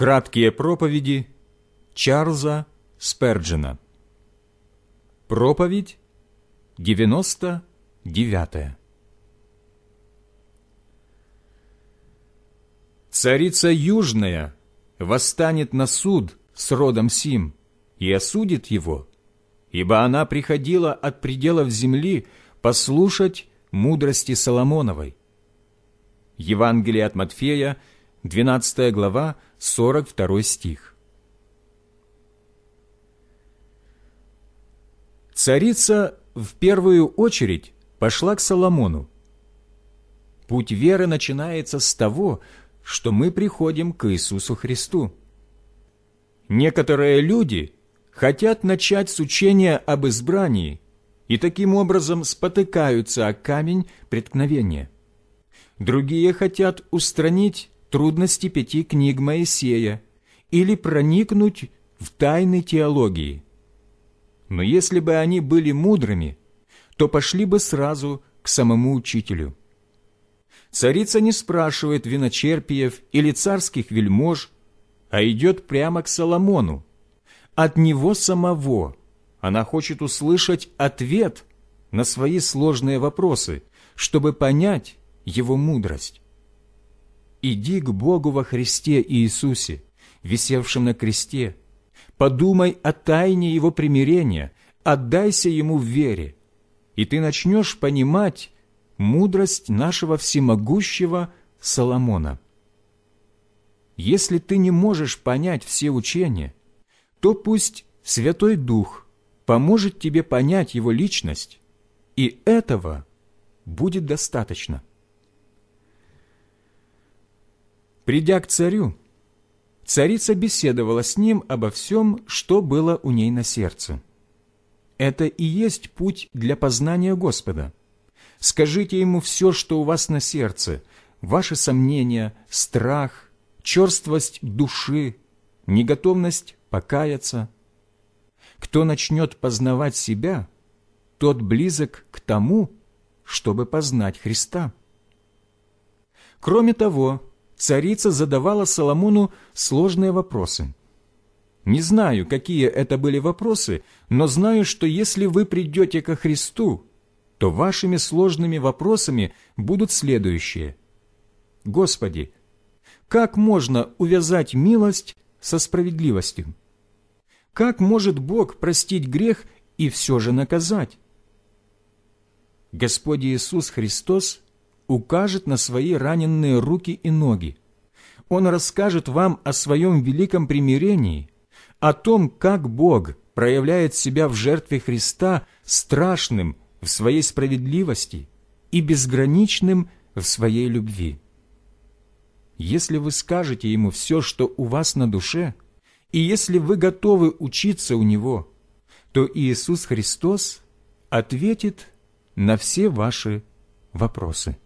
Краткие проповеди Чарльза Сперджина. Проповедь 99. Царица Южная восстанет на суд с родом Сим и осудит его, ибо она приходила от пределов земли послушать мудрости Соломоновой. Евангелие от Матфея, 12 глава, 42 стих. Царица в первую очередь пошла к Соломону. Путь веры начинается с того, что мы приходим к Иисусу Христу. Некоторые люди хотят начать с учения об избрании и таким образом спотыкаются о камень преткновения. Другие хотят устранить трудности пяти книг Моисея или проникнуть в тайны теологии. Но если бы они были мудрыми, то пошли бы сразу к самому учителю. Царица не спрашивает виночерпиев или царских вельмож, а идет прямо к Соломону. От него самого она хочет услышать ответ на свои сложные вопросы, чтобы понять его мудрость. Иди к Богу во Христе Иисусе, висевшем на кресте. Подумай о тайне Его примирения, отдайся Ему в вере, и ты начнешь понимать мудрость нашего всемогущего Соломона. Если ты не можешь понять все учения, то пусть Святой Дух поможет тебе понять его личность, и этого будет достаточно. Придя к царю, царица беседовала с ним обо всем, что было у ней на сердце. Это и есть путь для познания Господа. Скажите ему все, что у вас на сердце, ваши сомнения, страх, черствость души, неготовность покаяться. Кто начнет познавать себя, тот близок к тому, чтобы познать Христа. Кроме того, царица задавала Соломону сложные вопросы. Не знаю, какие это были вопросы, но знаю, что если вы придете ко Христу, то вашими сложными вопросами будут следующие. Господи, как можно увязать милость со справедливостью? Как может Бог простить грех и все же наказать? Господь Иисус Христос укажет на свои раненные руки и ноги. Он расскажет вам о своем великом примирении, о том, как Бог проявляет себя в жертве Христа страшным в своей справедливости и безграничным в своей любви. Если вы скажете Ему все, что у вас на душе, и если вы готовы учиться у Него, то Иисус Христос ответит на все ваши вопросы.